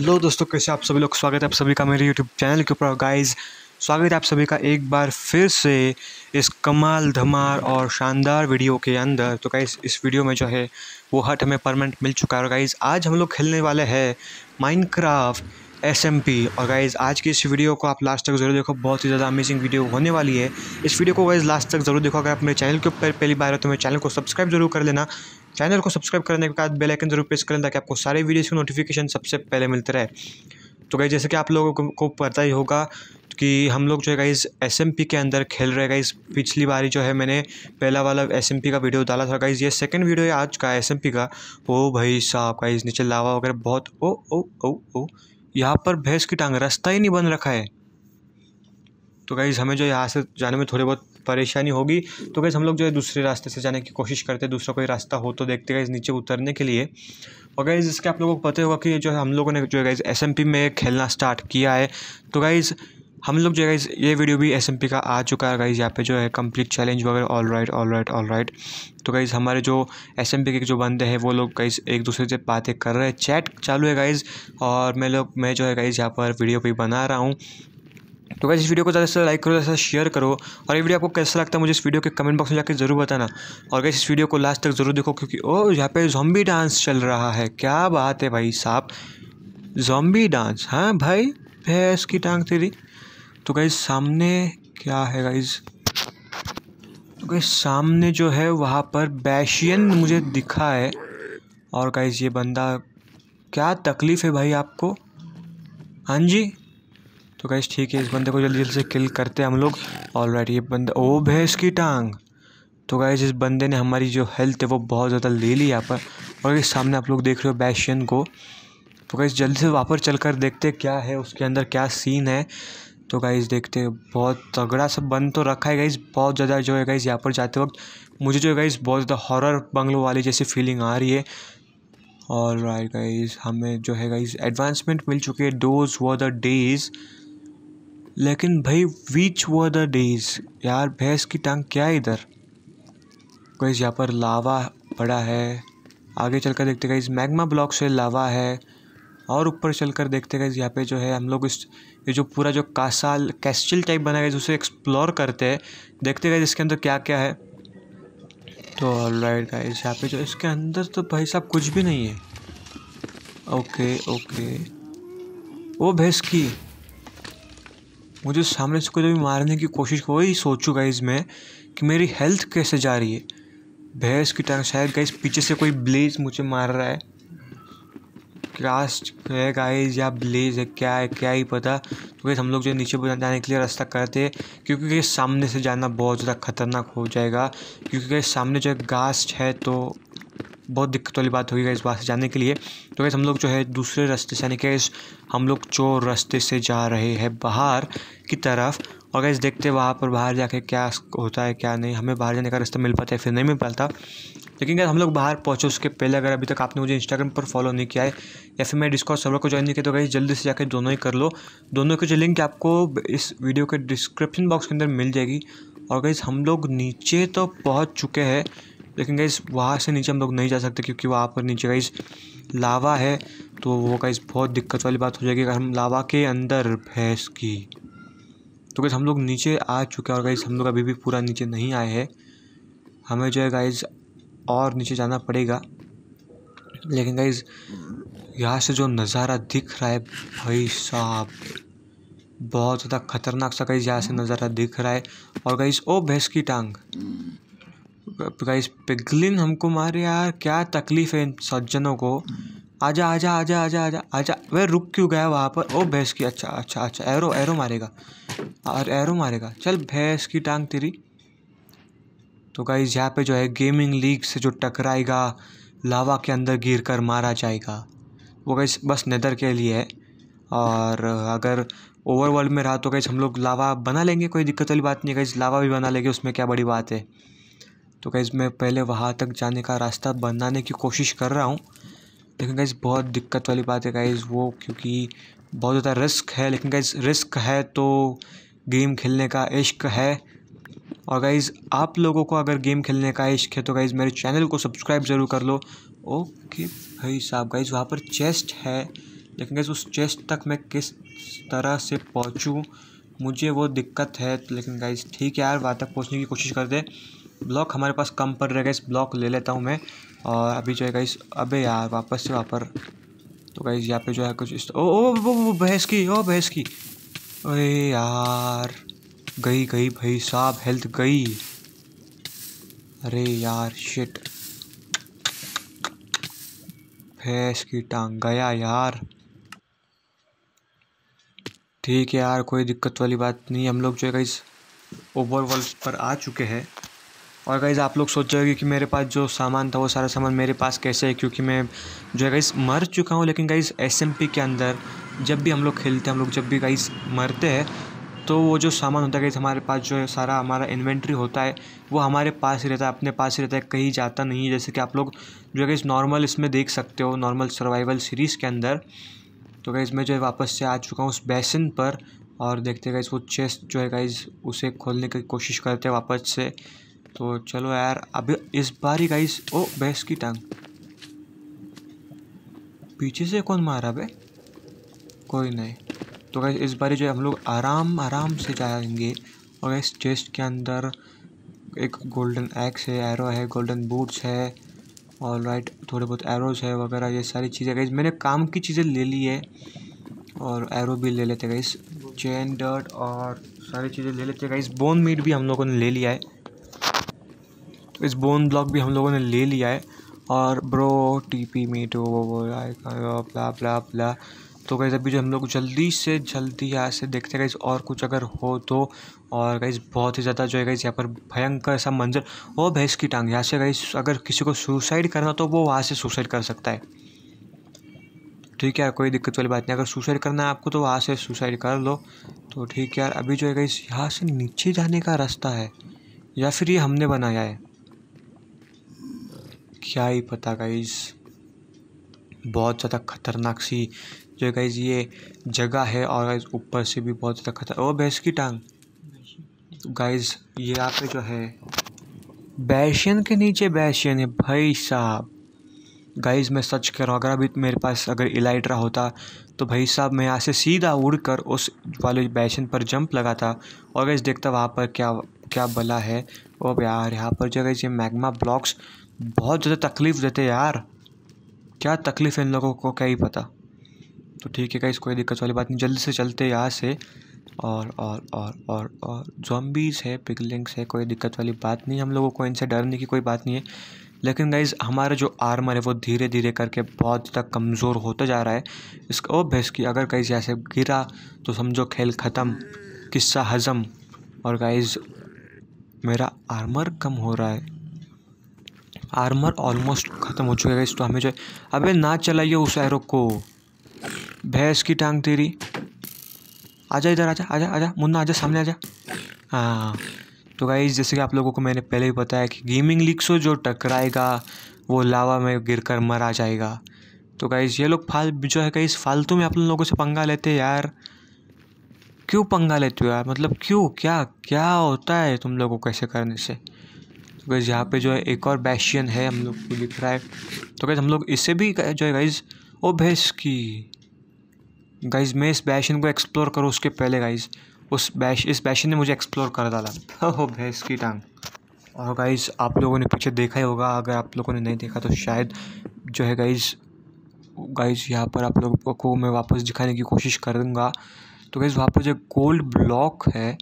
लो दोस्तों कैसे आप सभी लोग स्वागत है आप सभी का मेरे यूट्यूब चैनल के ऊपर गाइस स्वागत है आप सभी का एक बार फिर से इस कमाल धमाल और शानदार वीडियो के अंदर तो गाइस इस वीडियो में जो है वो हट हमें परमानेंट मिल चुका है और गाइस आज हम लोग खेलने वाले हैं माइनक्राफ्ट एस और गाइज़ आज की इस वीडियो को आप लास्ट तक जरूर देखो बहुत ही ज़्यादा अमेजिंग वीडियो होने वाली है इस वीडियो को गाइज़ लास्ट तक जरूर देखो अगर आप मेरे चैनल के ऊपर पहली बार हो तो मेरे चैनल को सब्सक्राइब जरूर कर लेना चैनल को सब्सक्राइब करने के बाद बेल आइकन जरूर प्रेस करें ताकि आपको सारे वीडियोस की नोटिफिकेशन सबसे पहले मिलते रहे तो गाइज जैसे कि आप लोगों को पता ही होगा कि हम लोग जो है गाइज एस के अंदर खेल रहे गाइज पिछली बारी जो है मैंने पहला वाला एस का वीडियो डाला था गाइज ये सेकंड वीडियो है आज का एस का ओ भाई साहब गाइज नीचे लावा वगैरह बहुत ओ ओ ओ ओ यहाँ पर भैंस की टांग रास्ता ही नहीं बन रखा है तो गाइज़ हमें जो यहाँ से जाने में थोड़ी बहुत परेशानी होगी तो गाइज़ हम लोग जो है दूसरे रास्ते से जाने की कोशिश करते हैं दूसरा कोई रास्ता हो तो देखते गाइज़ नीचे उतरने के लिए और गाइज़ इसके आप लोगों को पता होगा कि जो है हम लोगों ने जो है गाइज़ एस में खेलना स्टार्ट किया है तो गाइज़ हम लोग जो है गाइज ये वीडियो भी एस का आ चुका है गाइज यहाँ पे जो है कम्प्लीट चैलेंज वगैरह all right all right all right तो गाइज़ हमारे जो एस के जो बंदे हैं वो लोग गाइज एक दूसरे से बातें कर रहे हैं चैट चालू है गाइज़ और मैं लोग मैं जो है गाइज यहाँ पर वीडियो भी बना रहा हूँ तो गाइस इस वीडियो को ज़्यादा से लाइक करो ज़्यादा शेयर करो और ये वीडियो आपको कैसा लगता है मुझे इस वीडियो के कमेंट बॉक्स में जाकर जरूर बताना और गाइस इस वीडियो को लास्ट तक जरूर देखो क्योंकि ओ यहाँ पे जॉम्बी डांस चल रहा है क्या बात है भाई साहब जॉम्बी डांस हाँ भाई भैंस की टांग तेरी तो गाइस सामने क्या है गाइज तो गाइस सामने जो है वहाँ पर बैशियन मुझे दिखा है और गाइज ये बंदा क्या तकलीफ़ है भाई आपको हाँ जी तो गाइस ठीक है इस बंदे को जल्दी जल्दी से किल करते हैं हम लोग ऑल राइट ये बंदा ओ भैंस की टांग तो गाइस इस बंदे ने हमारी जो हेल्थ है वो बहुत ज़्यादा ले ली यहाँ पर और इस सामने आप लोग देख रहे हो बैशियन को तो गाइज जल्दी से वापस चल कर देखते क्या है उसके अंदर क्या सीन है तो गाइज़ देखते बहुत तगड़ा सा बन तो रखा है गाइज़ बहुत ज़्यादा जो है गाइज़ यहाँ पर जाते वक्त मुझे जो है गाइज़ बहुत ज़्यादा हॉरर बंगलो वाली जैसी फीलिंग आ रही है और गाइज़ हमें जो है गाइज़ एडवांसमेंट मिल चुकी है डोज व द डेज़ लेकिन भाई वीच वो द डेज यार भैंस की टांग क्या है इधर कोई यहाँ पर लावा पड़ा है आगे चलकर देखते इस मैग्मा ब्लॉक से लावा है और ऊपर चलकर देखते गए यहाँ पे जो है हम लोग इस ये जो पूरा जो कासाल कैस्टल टाइप बना गया उसे एक्सप्लोर करते हैं देखते गए इसके अंदर क्या क्या है तो राइट इस यहाँ पे जो इसके अंदर तो भाई साहब कुछ भी नहीं है ओके ओके वो भैंस की मुझे सामने से कोई तो भी मारने की कोशिश को ही सोचूँ गाइज मैं कि मेरी हेल्थ कैसे जा रही है भैंस की टांग शायद गाइज पीछे से कोई ब्लेज मुझे मार रहा है क्रास्ट है गाइज या ब्लेज है क्या है क्या ही पता तो गाइज हम लोग जो नीचे जाने के लिए रास्ता करते हैं क्योंकि गैस सामने से जाना बहुत ज़्यादा खतरनाक हो जाएगा क्योंकि गैस सामने जो गास्ट है तो बहुत दिक्कत वाली बात होगी इस बात से जाने के लिए तो गैस हम लोग जो है दूसरे रास्ते से यानी कि हम लोग जो रास्ते से जा रहे हैं बाहर की तरफ और गैस देखते वहाँ पर बाहर जाके क्या होता है क्या नहीं हमें बाहर जाने का रास्ता मिल पाता है फिर नहीं मिल पाता लेकिन गैस हम लोग बाहर पहुँचे उसके पहले अगर अभी तक आपने मुझे इंस्टाग्राम पर फॉलो नहीं किया है या फिर मैं डिस्कॉर्ड सर्वर को ज्वाइन नहीं किया तो गई जल्दी से जाकर दोनों ही कर लो दोनों की जो लिंक आपको इस वीडियो के डिस्क्रिप्शन बॉक्स के अंदर मिल जाएगी और गई हम लोग नीचे तो पहुँच चुके हैं लेकिन गाइज वहाँ से नीचे हम लोग नहीं जा सकते क्योंकि वहाँ पर नीचे गाइज लावा है तो वो गाइज बहुत दिक्कत वाली बात हो जाएगी अगर हम लावा के अंदर भैंस की तो गैस हम लोग नीचे आ चुके हैं और गाइज हम लोग अभी भी पूरा नीचे नहीं आए हैं हमें जो है गाइज और नीचे जाना पड़ेगा लेकिन गाइज यहाँ से जो नज़ारा दिख रहा है भाई साहब बहुत ज़्यादा खतरनाक सा गाइज यहाँ से नज़ारा दिख रहा है और गाइज ओ भैंस की टांग गाइस पिगलिन हमको मारे यार क्या तकलीफ़ है इन सज्जनों को आजा आजा आजा आजा आजा आजा वह रुक क्यों गया वहाँ पर ओ भैंस की अच्छा अच्छा अच्छा एरो एरो मारेगा और एरो मारेगा चल भैंस की टांग तेरी तो गाइस यहाँ पे जो है गेमिंग लीग से जो टकराएगा लावा के अंदर गिर कर मारा जाएगा वो गाइस बस नेदर के लिए है और अगर ओवरवर्ल्ड में रहा तो गाइस हम लोग लावा बना लेंगे कोई दिक्कत वाली बात नहीं है गाइस लावा भी बना लेंगे उसमें क्या बड़ी बात है तो गैस मैं पहले वहाँ तक जाने का रास्ता बनाने की कोशिश कर रहा हूँ लेकिन गैस बहुत दिक्कत वाली बात है गैस वो क्योंकि बहुत ज़्यादा रिस्क है लेकिन गैस रिस्क है तो गेम खेलने का इश्क है और गाइज आप लोगों को अगर गेम खेलने का इश्क है तो गाइज़ मेरे चैनल को सब्सक्राइब ज़रूर कर लो ओके भाई साहब गाइज वहाँ पर चेस्ट है लेकिन गाइज उस चेस्ट तक मैं किस तरह से पहुँचूँ मुझे वो दिक्कत है लेकिन गाइज ठीक है यार वहाँ तक पहुँचने की कोशिश कर दे ब्लॉक हमारे पास कम पड़ रहेगा इस ब्लॉक ले लेता हूँ मैं और अभी जो है गाइस अबे यार वापस से वहाँ पर तो गाइस यहाँ पे जो है कुछ इस तो- ओ ओ वो वो भैंस की ओ भैंस की अरे यार गई गई भाई साहब हेल्थ गई अरे यार शिट भैंस की टांग गया यार ठीक है यार कोई दिक्कत वाली बात नहीं हम लोग जो है इस ओवरवर्ल्ड पर आ चुके हैं और गाइज़ आप लोग सोच रहे हो कि मेरे पास जो सामान था वो सारा सामान मेरे पास कैसे है क्योंकि मैं जो है गाइस मर चुका हूँ लेकिन गाइस एस के अंदर जब भी हम लोग खेलते हैं हम लोग जब भी गाइस मरते हैं तो वो जो सामान होता है गाइस हमारे पास जो है सारा हमारा इन्वेंट्री होता है वो हमारे पास ही रहता है अपने पास ही रहता है कहीं जाता नहीं है जैसे कि आप लोग जो है गाइस नॉर्मल इसमें देख सकते हो नॉर्मल सर्वाइवल सीरीज़ के अंदर तो गाइज़ मैं जो है वापस से आ चुका हूँ उस बेसिन पर और देखते गाइज वो चेस्ट जो है गाइज उसे खोलने की कोशिश करते हैं वापस से तो चलो यार अभी इस बार ही गाइस ओ बैस की टांग पीछे से कौन मारा बे कोई नहीं तो गैस इस बार जो है हम लोग आराम आराम से जाएंगे और इस चेस्ट के अंदर एक गोल्डन एक्स है एरो है गोल्डन बूट्स है और राइट थोड़े बहुत एरोज है वगैरह ये सारी चीज़ें गई मैंने काम की चीज़ें ले ली है और एरो भी ले लेते इस चैन डर्ट और सारी चीज़ें ले लेते इस बोन मीट भी हम लोगों ने ले लिया है इस बोन ब्लॉक भी हम लोगों ने ले लिया है और bro T P me to वो प्ला प्ला प्ला तो गई अभी जो हम लोग जल्दी से जल्दी यहाँ से देखते गए और कुछ अगर हो तो और गई बहुत ही ज़्यादा जो है गई यहाँ पर भयंकर ऐसा मंजर वो भैंस की टांग यहाँ से गई अगर किसी को सुसाइड करना तो वो वहाँ से सुसाइड कर सकता है ठीक है कोई दिक्कत वाली बात नहीं अगर सुसाइड करना है आपको तो वहाँ से सुसाइड कर लो तो ठीक है यार अभी जो है गई यहाँ से नीचे जाने का रास्ता है या फिर ये हमने बनाया है क्या ही पता गाइज बहुत ज़्यादा खतरनाक सी जो है गाइज ये जगह है और गाइज ऊपर से भी बहुत ज़्यादा खतरनाक ओ भैंस की टांग गाइज ये यहाँ पे जो है बैशियन के नीचे बैशियन है भाई साहब गाइज मैं सच कह रहा हूँ अगर अभी मेरे पास अगर इलाइट्रा होता तो भाई साहब मैं यहाँ से सीधा उड़ कर उस वाले बैशन पर जंप लगाता और गाइज देखता वहाँ पर क्या क्या बला है वो यार यहाँ पर जो गाइज ये मैग्मा ब्लॉक्स बहुत ज़्यादा तकलीफ़ देते यार क्या तकलीफ़ है इन लोगों को क्या ही पता तो ठीक है कहीं कोई दिक्कत वाली बात नहीं जल्दी से चलते यहाँ से और और और और और जॉम्बीज़ है पिगलिंग्स है कोई दिक्कत वाली बात नहीं हम लोगों को इनसे डरने की कोई बात नहीं है लेकिन गाइज़ हमारा जो आर्मर है वो धीरे धीरे करके बहुत ज़्यादा कमज़ोर होता जा रहा है इसका ओ भैंस की अगर गाइज ऐसे गिरा तो समझो खेल ख़त्म किस्सा हज़म और गाइज़ मेरा आर्मर कम हो रहा है आर्मर ऑलमोस्ट ख़त्म हो चुका है इस तो हमें जो है अबे ना चलाइए उस एरो को भैंस की टांग तेरी आजा इधर आजा आजा आजा मुन्ना आजा सामने आजा हाँ तो गाइज जैसे कि आप लोगों को मैंने पहले ही बताया कि गेमिंग से जो टकराएगा वो लावा में गिर कर मरा जाएगा तो गाइज ये लोग फाल जो है कहीं फालतू में आप लोगों से पंगा लेते हैं यार क्यों पंगा लेते हो यार मतलब क्यों क्या क्या होता है तुम लोगों को कैसे करने से तो गैस यहाँ पे जो है एक और बैशियन है हम लोग को दिख रहा है तो गैस हम लोग इससे भी जो है गाइज़ ओ भैंस की गाइज़ मैं इस बैशन को एक्सप्लोर करूँ उसके पहले गाइज़ उस बैश इस बैशन ने मुझे एक्सप्लोर कर डाला ओ भैंस की टांग और गाइज़ आप लोगों ने पीछे देखा ही होगा अगर आप लोगों ने नहीं देखा तो शायद जो है गाइज़ गाइज़ यहाँ पर आप लोगों को मैं वापस दिखाने की कोशिश करूँगा तो गाइज़ वहाँ पर जो गोल्ड ब्लॉक है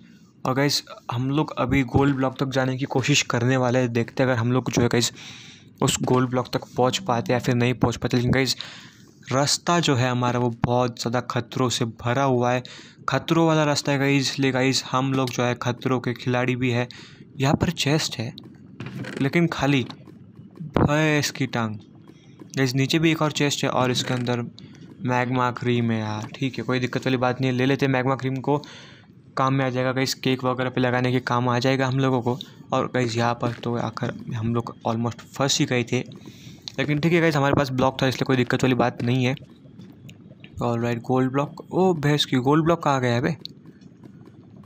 और गैस हम लोग अभी गोल्ड ब्लॉक तक जाने की कोशिश करने वाले हैं देखते अगर हम लोग जो है गैस उस गोल्ड ब्लॉक तक पहुंच पाते या फिर नहीं पहुंच पाते लेकिन गैस रास्ता जो है हमारा वो बहुत ज़्यादा खतरों से भरा हुआ है खतरों वाला रास्ता है गई इसलिए गाइज हम लोग जो है खतरों के खिलाड़ी भी है यहाँ पर चेस्ट है लेकिन खाली भैंस की टांग गाइज नीचे भी एक और चेस्ट है और इसके अंदर मैग्मा क्रीम है यार ठीक है कोई दिक्कत वाली बात नहीं है ले लेते मैग्मा क्रीम को काम में आ जाएगा कहीं केक वगैरह पे लगाने के काम आ जाएगा हम लोगों को और कहीं यहाँ पर तो आखिर हम लोग ऑलमोस्ट फर्स्ट ही गए थे लेकिन ठीक है कहीं हमारे पास ब्लॉक था इसलिए कोई दिक्कत वाली बात नहीं है और राइट गोल्ड ब्लॉक ओ भैंस की गोल्ड ब्लॉक कहाँ गया है भाई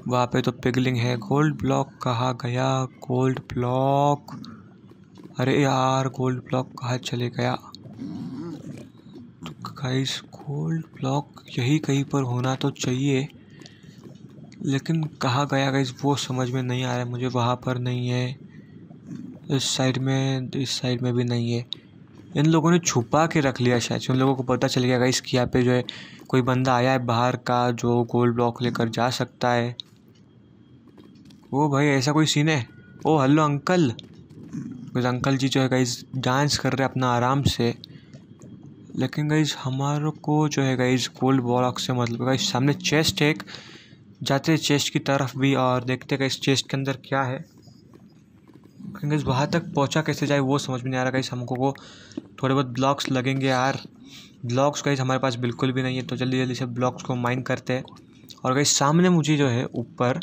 वहाँ पे तो पिगलिंग है गोल्ड ब्लॉक कहाँ गया गोल्ड ब्लॉक अरे यार गोल्ड ब्लॉक कहाँ चले गया तो गाइस गोल्ड ब्लॉक यही कहीं पर होना तो चाहिए लेकिन कहाँ गया गाइस वो समझ में नहीं आ रहा है मुझे वहाँ पर नहीं है इस साइड में इस साइड में भी नहीं है इन लोगों ने छुपा के रख लिया शायद उन लोगों को पता चल गया गाइस कि यहाँ पे जो है कोई बंदा आया है बाहर का जो गोल्ड ब्लॉक लेकर जा सकता है वो भाई ऐसा कोई सीन है ओ हेलो अंकल अंकल जी जो है गाइज डांस कर रहे अपना आराम से लेकिन गाइज हमारे को जो है गाइज गोल्ड ब्लॉक से मतलब गाइज सामने चेस्ट है एक जाते हैं चेस्ट की तरफ भी और देखते हैं इस चेस्ट के अंदर क्या है कहीं वहाँ तक पहुँचा कैसे जाए वो समझ में नहीं आ रहा कहीं हमको को थोड़े बहुत ब्लॉक्स लगेंगे यार ब्लॉक्स कहीं हमारे पास बिल्कुल भी नहीं है तो जल्दी जल्दी से ब्लॉक्स को माइन करते हैं और कहीं सामने मुझे जो है ऊपर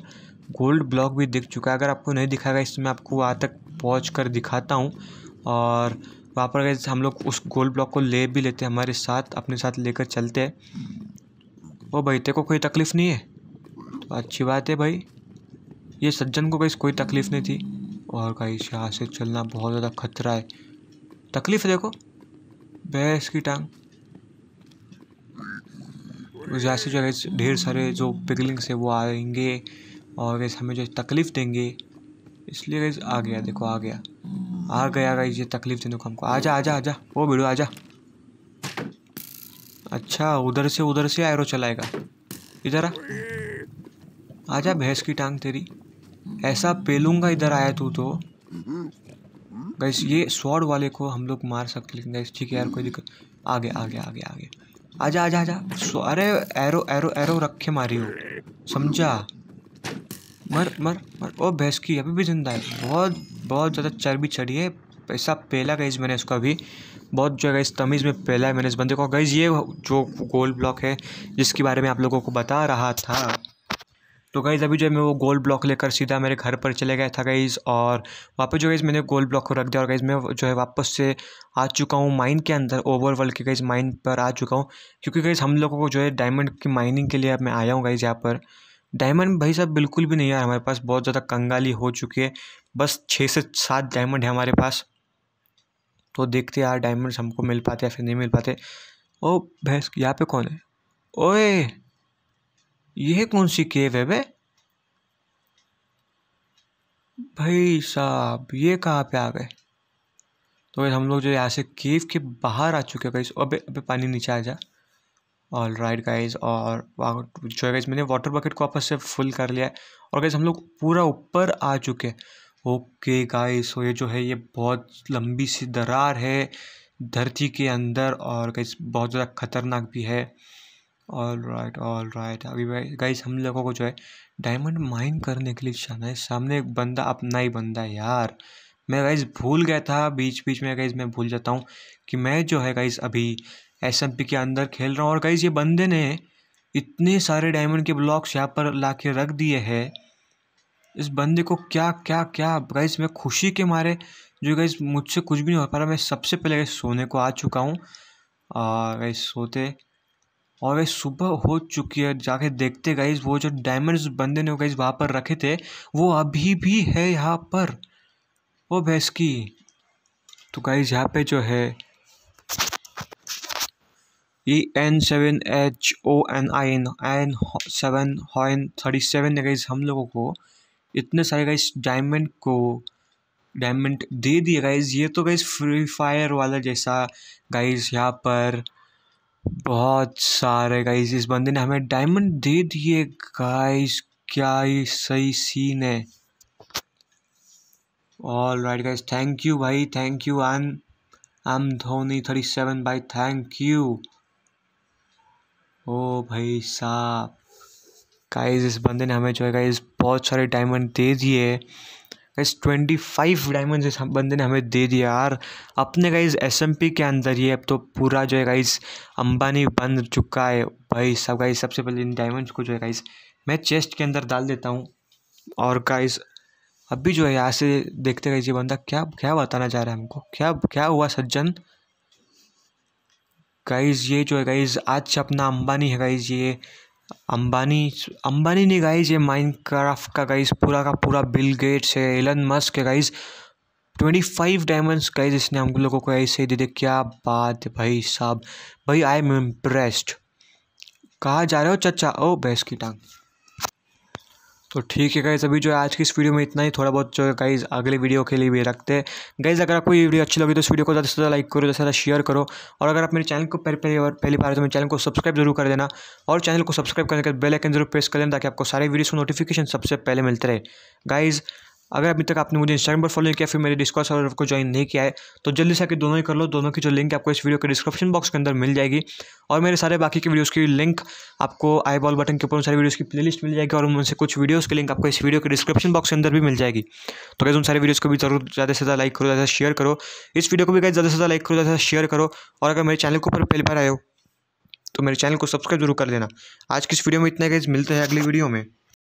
गोल्ड ब्लॉक भी दिख चुका है अगर आपको नहीं दिखाएगा इसमें आपको वहाँ तक पहुँच कर दिखाता हूँ और वहाँ पर गए हम लोग उस गोल्ड ब्लॉक को ले भी लेते हैं हमारे साथ अपने साथ लेकर चलते हैं वो भाई को कोई तकलीफ़ नहीं है अच्छी बात है भाई ये सज्जन को कहीं कोई तकलीफ़ नहीं थी और कहीं यहाँ से चलना बहुत ज़्यादा खतरा है तकलीफ़ देखो भैंस की टांग यहाँ से जो है ढेर सारे जो पिगलिंग्स है वो आएंगे और वैसे हमें जो तकलीफ़ देंगे इसलिए वैसे आ गया देखो आ गया आ गया गई ये तकलीफ़ देने को हमको आ आ जा आ जा वो ओ भिड़ो जा अच्छा उधर से उधर से आयरो चलाएगा इधर आ आजा भैंस की टांग तेरी ऐसा पेलूंगा इधर आया तू तो गैस ये स्वॉर्ड वाले को हम लोग मार सकते लेकिन गैस ठीक है यार कोई दिक्कत आगे आगे आगे आगे आजा आजा आजा अरे एरो एरो एरो रखे मारी हो समझा मर मर मर ओ भैंस की अभी भी जिंदा है बहुत बहुत ज़्यादा चर्बी चढ़ी है ऐसा पहला गैस मैंने इसको अभी बहुत जो है इस तमीज़ में पहला है मैंने इस बंदे को गैस ये जो गोल ब्लॉक है जिसके बारे में आप लोगों को बता रहा था तो गाइज़ अभी जो है मैं वो गोल्ड ब्लॉक लेकर सीधा मेरे घर पर चले गया था गाइज़ और वापस जो गाइज़ मैंने गोल्ड ब्लॉक को रख दिया और गाइज़ मैं जो है वापस से आ चुका हूँ माइन के अंदर ओवरवर्ल्ड के गाइज़ माइन पर आ चुका हूँ क्योंकि गाइज़ हम लोगों को जो है डायमंड की माइनिंग के लिए अब मैं आया हूँ गाइज़ यहाँ पर डायमंड भाई साहब बिल्कुल भी नहीं है हमारे पास बहुत ज़्यादा कंगाली हो चुकी है बस छः से सात डायमंड है हमारे पास तो देखते यार डायमंड हमको मिल पाते या फिर नहीं मिल पाते ओ भैंस यहाँ पे कौन है ओए यह कौन सी केव है बे भाई साहब ये कहाँ पे आ गए तो भाई हम लोग जो यहाँ से केव के बाहर आ चुके हैं अबे अबे पानी नीचे आ जा ऑल राइट गाइज और जो है गाइज मैंने वाटर बकेट को आपस से फुल कर लिया है और गाइज हम लोग पूरा ऊपर आ चुके हैं ओके गाइज तो ये जो है ये बहुत लंबी सी दरार है धरती के अंदर और गाइज बहुत ज़्यादा खतरनाक भी है ऑल राइट ऑल राइट अभी गाइस हम लोगों को जो है डायमंड माइन करने के लिए जाना है सामने एक बंदा अपना ही बंदा है यार मैं गाइस भूल गया था बीच बीच में गाइस मैं भूल जाता हूँ कि मैं जो है गाइस अभी एस के अंदर खेल रहा हूँ और गाइस ये बंदे ने इतने सारे डायमंड के ब्लॉक्स यहाँ पर ला के रख दिए है इस बंदे को क्या क्या क्या गाइस मैं खुशी के मारे जो गाइस मुझसे कुछ भी नहीं हो पा रहा मैं सबसे पहले सोने को आ चुका हूँ गाइस सोते और गाइस सुबह हो चुकी है जाके देखते गाइज वो जो डायमंड्स बंदे ने गाइज वहाँ पर रखे थे वो अभी भी है यहाँ पर वो भैंस की तो गाइज यहाँ पे जो है ये N seven H O N I N N seven हॉइन थर्टी सेवन ने गाइज हम लोगों को इतने सारे गाइज डायमंड को डायमंड दे दिए गाइज ये तो गाइज फ्री फायर वाला जैसा गाइज यहाँ पर बहुत सारे गाइस इस बंदे ने हमें डायमंड दे दिए गाइस क्या ही सही सीन है all right guys thank you भाई थैंक यू आन आम धोनी थर्टी सेवन भाई थैंक यू ओ भाई साहब गाइस इस बंदे ने हमें जो है गाइस बहुत सारे डायमंड दे दिए गाइज ट्वेंटी फाइव डायमंड बंदे ने हमें दे दिया यार अपने गाइज एस एम पी के अंदर ही अब तो पूरा जो है गाइज अंबानी बन चुका है भाई सब गाइज सबसे पहले इन डायमंड्स को जो है गाइज मैं चेस्ट के अंदर डाल देता हूँ और गाइज अभी जो है यहाँ से देखते गए ये बंदा क्या क्या बताना चाह रहा है हमको क्या क्या हुआ सज्जन गाइज ये जो है गाइज आज अपना अंबानी है गाइज ये अंबानी अंबानी ने गाइज ये माइनक्राफ्ट का गाइज पूरा का पूरा बिल गेट्स है एलन मस्क है guys twenty five diamonds guys इसने हम लोगों को ऐसे दे दे क्या बात भाई साहब भाई आई एम इम्प्रेस्ड कहाँ जा रहे हो चचा ओ भैंस की टांग तो ठीक है गाइज़ अभी जो है आज की इस वीडियो में इतना ही थोड़ा बहुत जो है गाइज़ अगले वीडियो के लिए भी रखते हैं गाइज़ अगर आपको ये वीडियो अच्छी लगी तो इस वीडियो को ज़्यादा से ज़्यादा लाइक करो ज़्यादा ज़्यादा शेयर करो और अगर आप मेरे चैनल को पहले पहली बार पहली बार तो मेरे चैनल को सब्सक्राइब जरूर कर देना और चैनल को सब्सक्राइब करने के बेल आइकन जरूर प्रेस कर लेना ताकि आपको सारे वीडियोज़ को नोटिफिकेशन सबसे पहले मिलते रहे गाइज़ अगर अभी तक आपने मुझे इंस्टाग्राम पर फॉलो नहीं किया फिर मेरे डिस्कॉर्ड सर्वर को ज्वाइन नहीं किया है तो जल्दी से आके दोनों ही कर लो दोनों की जो लिंक आपको इस वीडियो के डिस्क्रिप्शन बॉक्स के अंदर मिल जाएगी और मेरे सारे बाकी के वीडियोज़ की लिंक आपको आई बॉल बटन के ऊपर सारी वीडियोज़ की प्ले मिल जाएगी और उनसे कुछ वीडियोज़ की लिंक आपको इस वीडियो के डिस्क्रिप्शन बॉक्स के अंदर भी मिल जाएगी तो कैसे उन सारे वीडियोज़ को भी जरूर ज़्यादा से ज़्यादा लाइक करो ज़्यादा शेयर करो इस वीडियो को भी कैसे ज़्यादा से ज़्यादा लाइक करो ज़्यादा शेयर करो और अगर मेरे चैनल के ऊपर पहली बार आए हो तो मेरे चैनल को सब्सक्राइब जरूर कर लेना आज किस इस वीडियो में इतना ही मिलते हैं अगली वीडियो में